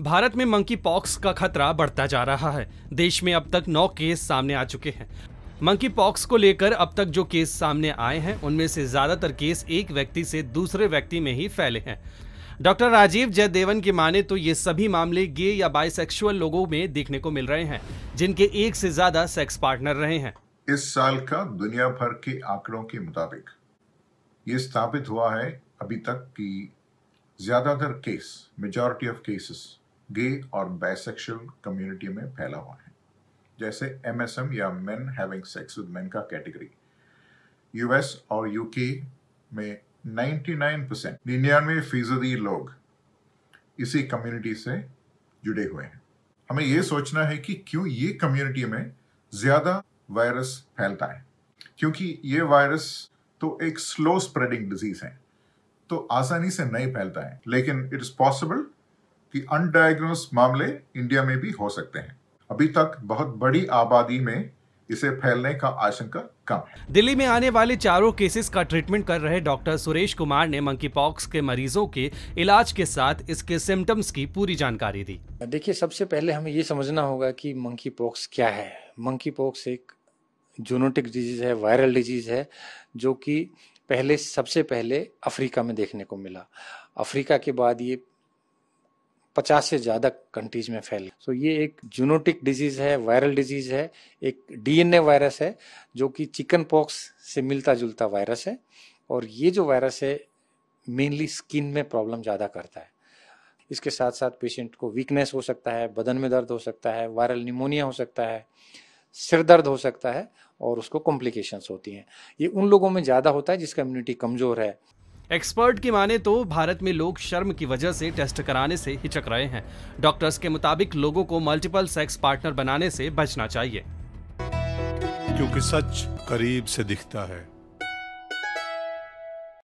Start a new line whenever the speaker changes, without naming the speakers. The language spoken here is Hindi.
भारत में मंकी पॉक्स का खतरा बढ़ता जा रहा है देश में अब तक नौ केस सामने आ चुके हैं मंकी पॉक्स को लेकर अब तक जो केस सामने आए हैं उनमें से ज्यादातर केस एक व्यक्ति से दूसरे व्यक्ति में ही फैले हैं डॉक्टर राजीव जयदेवन की माने तो ये सभी मामले गे या बाइसेक्सुअल लोगों में देखने को मिल रहे हैं जिनके एक से ज्यादा सेक्स पार्टनर रहे हैं
इस साल का दुनिया भर के आंकड़ों के मुताबिक ये स्थापित हुआ है अभी तक कि ज्यादातर case majority of cases gay और बायसेक्सुअल कम्युनिटी में फैला हुआ है जैसे एमएसएम या men having sex with men का कैटेगरी यूएस और यूके में 99 परसेंट निन्यानवे फीसदी लोग इसी कम्युनिटी से जुड़े हुए हैं हमें यह सोचना है कि क्यों ये कम्युनिटी में ज़्यादा वायरस फैलता है क्योंकि ये वायरस तो एक स्लो स्प्रेडिंग डिजीज है तो आसानी से नहीं फैलता है लेकिन इट इज पॉसिबल कि अनडायग्नोस मामले इंडिया में भी हो सकते हैं अभी तक बहुत बड़ी आबादी में इसे फैलने का आशंका
कम है दिल्ली में आने वाले चारों केसेस का ट्रीटमेंट कर रहे डॉक्टर सुरेश कुमार ने मंकी पॉक्स के मरीजों के इलाज के साथ इसके सिम्टम्स की पूरी
जानकारी दी देखिए सबसे पहले हमें ये समझना होगा कि मंकी पॉक्स क्या है मंकी पॉक्स एक जूनोटिक डिजीज है वायरल डिजीज है जो कि पहले सबसे पहले अफ्रीका में देखने को मिला अफ्रीका के बाद ये पचास से ज़्यादा कंट्रीज में फैल सो ये एक जूनोटिक डिजीज़ है वायरल डिजीज़ है एक डीएनए वायरस है जो कि चिकन पॉक्स से मिलता जुलता वायरस है और ये जो वायरस है मेनली स्किन में प्रॉब्लम ज़्यादा करता है इसके साथ साथ पेशेंट को वीकनेस हो सकता है बदन में दर्द हो सकता है वायरल निमोनिया हो सकता है सिर दर्द हो सकता है और उसको कॉम्प्लिकेशंस होती हैं ये उन लोगों में ज़्यादा होता है जिसका इम्यूनिटी कमज़ोर है
एक्सपर्ट की माने तो भारत में लोग शर्म की वजह से टेस्ट कराने से हिचक रहे हैं डॉक्टर्स के मुताबिक लोगों को मल्टीपल सेक्स पार्टनर बनाने से बचना चाहिए
क्योंकि सच करीब से दिखता है